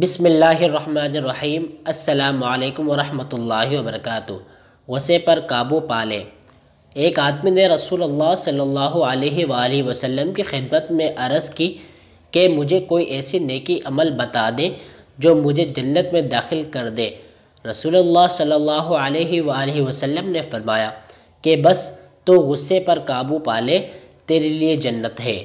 बिसमीम् अल्लाम वरहमल वसे पर काबू पा लें एक आदमी ने रसूल अल्लाह सल्लल्लाहु अलैहि वसल्लम की खिदमत में अर्ज़ की कि मुझे कोई ऐसी नेकी अमल बता दें जो मुझे जन्नत में दाखिल कर दे रसूल अल्लाह सल्लल्लाहु अलैहि वसल्लम ने फरमाया कि बस तो गुस्से पर काबू पा लें तेरे लिए जन्नत है